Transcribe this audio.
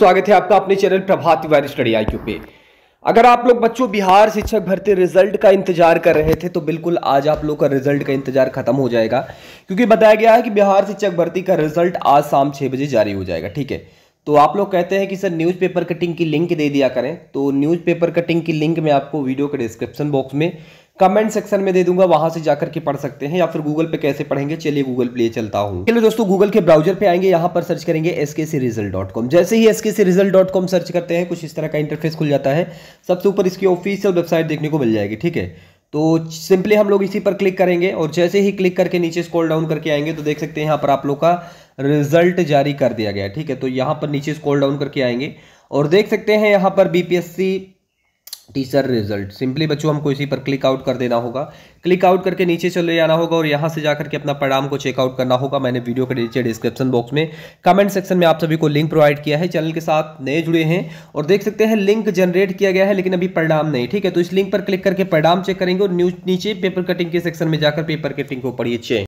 स्वागत है आपका अपने channel Prabhat Tiwari study I पे अगर आप लोग बच्चों बिहार शिक्षक भर्ती रिजल्ट का इंतजार कर रहे थे तो बिल्कुल आज आप लोग का रिजल्ट का इंतजार खत्म हो जाएगा क्योंकि बताया गया है कि बिहार शिक्षक भर्ती का रिजल्ट आज शाम छह बजे जारी हो जाएगा ठीक है तो आप लोग कहते हैं कि सर पेपर कटिंग की लिंक दे दिया करें तो पेपर कटिंग की लिंक में आपको वीडियो के डिस्क्रिप्शन बॉक्स में कमेंट सेक्शन में दे दूंगा वहां से जाकर के पढ़ सकते हैं या फिर गूगल पे कैसे पढ़ेंगे चलिए गूगल प्ले चलता हूँ चलिए दोस्तों गूगल के ब्राउजर पे आएंगे यहाँ पर सर्च करेंगे S C result dot com जैसे ही S C result dot com search करते हैं कुछ इस तरह का इंटरफेस खुल जाता है सबसे ऊपर इसकी ऑफिशियल वेबसाइट देखने को मिल जाएगी ठीक है तो सिंपली हम लोग इसी पर क्लिक करेंगे और जैसे ही क्लिक करके नीचे स्क्रॉल डाउन करके आएंगे तो देख सकते हैं यहाँ पर आप लोग का रिजल्ट जारी कर दिया गया ठीक है तो यहाँ पर नीचे स्क्रॉल डाउन करके आएंगे और देख सकते हैं यहाँ पर बीपीएससी टीचर रिजल्ट सिंपली बच्चों हमको इसी पर क्लिक आउट कर देना होगा क्लिक आउट करके नीचे चले जाना होगा और यहाँ से जाकर के अपना परिणाम को चेकआउट करना होगा मैंने वीडियो के नीचे डिस्क्रिप्शन बॉक्स में कमेंट सेक्शन में आप सभी को लिंक प्रोवाइड किया है चैनल के साथ नए जुड़े हैं और देख सकते हैं लिंक जनरेट किया गया है लेकिन अभी परिणाम नहीं ठीक है तो इस लिंक पर क्लिक करके परिणाम चेक करेंगे और नीचे पेपर कटिंग के सेक्शन में जाकर पेपर कटिंग को पढ़िए चेक